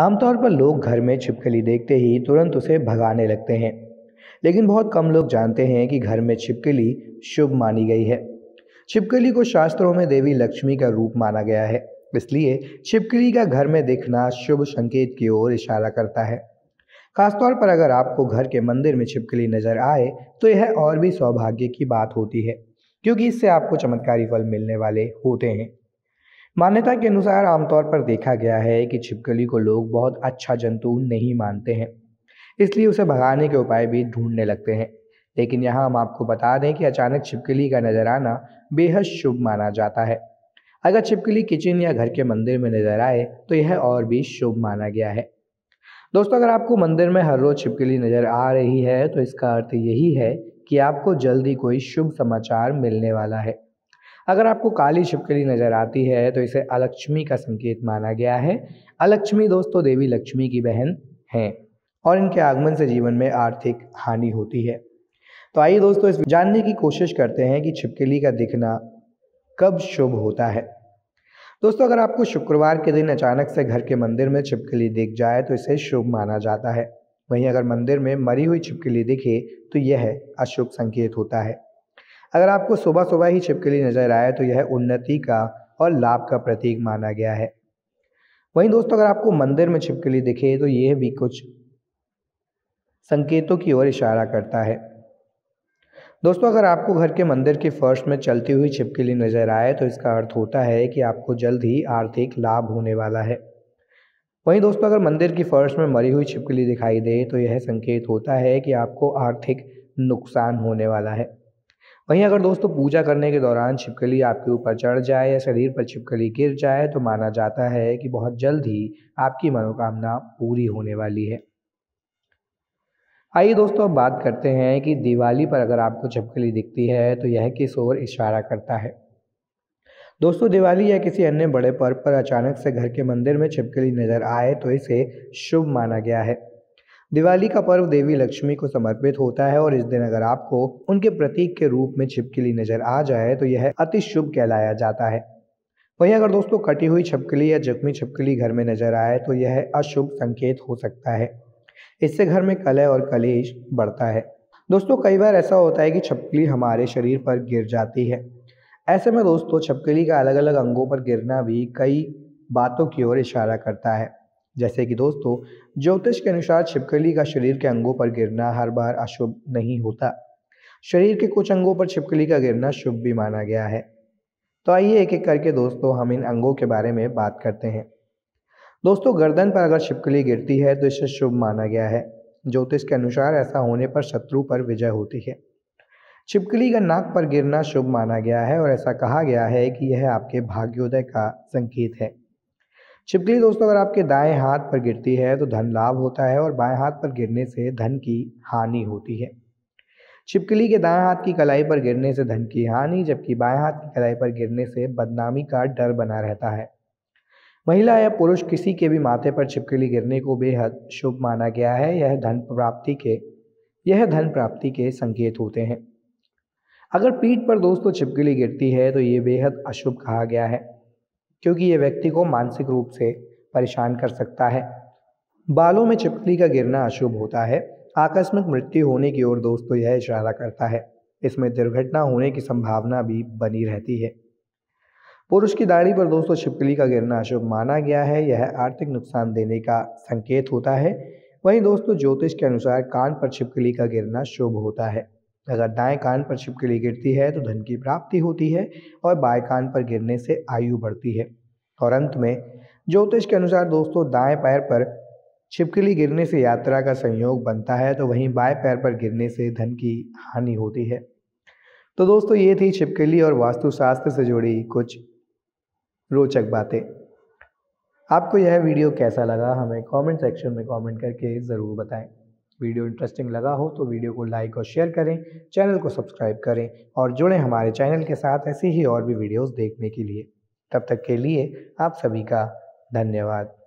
आमतौर पर लोग घर में छिपकली देखते ही तुरंत उसे भगाने लगते हैं लेकिन बहुत कम लोग जानते हैं कि घर में छिपकली शुभ मानी गई है छिपकली को शास्त्रों में देवी लक्ष्मी का रूप माना गया है इसलिए छिपकली का घर में देखना शुभ संकेत की ओर इशारा करता है खासतौर पर अगर आपको घर के मंदिर में छिपकली नजर आए तो यह और भी सौभाग्य की बात होती है क्योंकि इससे आपको चमत्कारी फल मिलने वाले होते हैं मान्यता के अनुसार आमतौर पर देखा गया है कि छिपकली को लोग बहुत अच्छा जंतु नहीं मानते हैं इसलिए उसे भगाने के उपाय भी ढूंढने लगते हैं लेकिन यहाँ हम आपको बता दें कि अचानक छिपकली का नजर आना बेहद शुभ माना जाता है अगर छिपकली किचन या घर के मंदिर में नजर आए तो यह और भी शुभ माना गया है दोस्तों अगर आपको मंदिर में हर रोज छिपकली नजर आ रही है तो इसका अर्थ यही है कि आपको जल्दी कोई शुभ समाचार मिलने वाला है अगर आपको काली छिपकली नज़र आती है तो इसे अलक्ष्मी का संकेत माना गया है अलक्ष्मी दोस्तों देवी लक्ष्मी की बहन हैं और इनके आगमन से जीवन में आर्थिक हानि होती है तो आइए दोस्तों इस जानने की कोशिश करते हैं कि छिपकली का दिखना कब शुभ होता है दोस्तों अगर आपको शुक्रवार के दिन अचानक से घर के मंदिर में छिपकली दिख जाए तो इसे शुभ माना जाता है वहीं अगर मंदिर में मरी हुई छिपकली दिखे तो यह अशुभ संकेत होता है अगर आपको सुबह सुबह ही छिपकली नजर आए तो यह उन्नति का और लाभ का प्रतीक माना गया है वहीं दोस्तों अगर आपको मंदिर में छिपकली दिखे तो यह भी कुछ संकेतों की ओर इशारा करता है दोस्तों अगर आपको घर के मंदिर के फर्श में चलती हुई छिपकली नजर आए तो इसका अर्थ होता है कि आपको जल्द ही आर्थिक लाभ होने वाला है वहीं दोस्तों अगर मंदिर की फर्श में मरी हुई छिपकली दिखाई दे तो यह संकेत होता है कि आपको आर्थिक नुकसान होने वाला है वहीं अगर दोस्तों पूजा करने के दौरान छिपकली आपके ऊपर चढ़ जाए या शरीर पर छिपकली गिर जाए तो माना जाता है कि बहुत जल्द ही आपकी मनोकामना पूरी होने वाली है आइए दोस्तों अब बात करते हैं कि दिवाली पर अगर आपको छिपकली दिखती है तो यह किस ओर इशारा करता है दोस्तों दिवाली या किसी अन्य बड़े पर्व पर अचानक से घर के मंदिर में छिपकली नजर आए तो इसे शुभ माना गया है दिवाली का पर्व देवी लक्ष्मी को समर्पित होता है और इस दिन अगर आपको उनके प्रतीक के रूप में छिपकली नजर आ जाए तो यह अति शुभ कहलाया जाता है वहीं अगर दोस्तों कटी हुई छिपकली या जख्मी छिपकली घर में नजर आए तो यह अशुभ संकेत हो सकता है इससे घर में कलह और कलेश बढ़ता है दोस्तों कई बार ऐसा होता है कि छपकली हमारे शरीर पर गिर जाती है ऐसे में दोस्तों छपकली का अलग अलग अंगों पर गिरना भी कई बातों की ओर इशारा करता है जैसे कि दोस्तों ज्योतिष के अनुसार छिपकली का शरीर के अंगों पर गिरना हर बार अशुभ नहीं होता शरीर के कुछ अंगों पर छिपकली का गिरना शुभ भी माना गया है तो आइए एक एक करके दोस्तों हम इन अंगों के बारे में बात करते हैं दोस्तों गर्दन पर अगर छिपकली गिरती है तो इसे शुभ माना गया है ज्योतिष के अनुसार ऐसा होने पर शत्रु पर विजय होती है छिपकली का नाक पर गिरना शुभ माना गया है और ऐसा कहा गया है कि यह आपके भाग्योदय का संकेत है छिपकली दोस्तों अगर आपके दाएं हाथ पर गिरती है तो धन लाभ होता है और बाएं हाथ पर गिरने से धन की हानि होती है छिपकली के दाएं हाथ की कलाई पर गिरने से धन की हानि जबकि बाएं हाथ की कलाई पर गिरने से बदनामी का डर बना रहता है महिला या पुरुष किसी के भी माथे पर छिपकली गिरने को बेहद शुभ माना गया है यह धन प्राप्ति के यह धन प्राप्ति के संकेत होते हैं अगर पीठ पर दोस्तों छिपकली गिरती है तो ये बेहद अशुभ कहा गया है क्योंकि ये व्यक्ति को मानसिक रूप से परेशान कर सकता है बालों में छिपकली का गिरना अशुभ होता है आकस्मिक मृत्यु होने की ओर दोस्तों यह इशारा करता है इसमें दुर्घटना होने की संभावना भी बनी रहती है पुरुष की दाढ़ी पर दोस्तों छिपकली का गिरना अशुभ माना गया है यह आर्थिक नुकसान देने का संकेत होता है वहीं दोस्तों ज्योतिष के अनुसार कान पर छिपकली का गिरना शुभ होता है अगर दाएं कान पर छिपकली गिरती है तो धन की प्राप्ति होती है और बाएं कान पर गिरने से आयु बढ़ती है और अंत में ज्योतिष के अनुसार दोस्तों दाएं पैर पर छिपकली गिरने से यात्रा का संयोग बनता है तो वहीं बाएं पैर पर गिरने से धन की हानि होती है तो दोस्तों ये थी छिपकली और वास्तुशास्त्र से जुड़ी कुछ रोचक बातें आपको यह वीडियो कैसा लगा हमें कमेंट सेक्शन में कमेंट करके ज़रूर बताएं वीडियो इंटरेस्टिंग लगा हो तो वीडियो को लाइक और शेयर करें चैनल को सब्सक्राइब करें और जुड़ें हमारे चैनल के साथ ऐसी ही और भी वीडियोस देखने के लिए तब तक के लिए आप सभी का धन्यवाद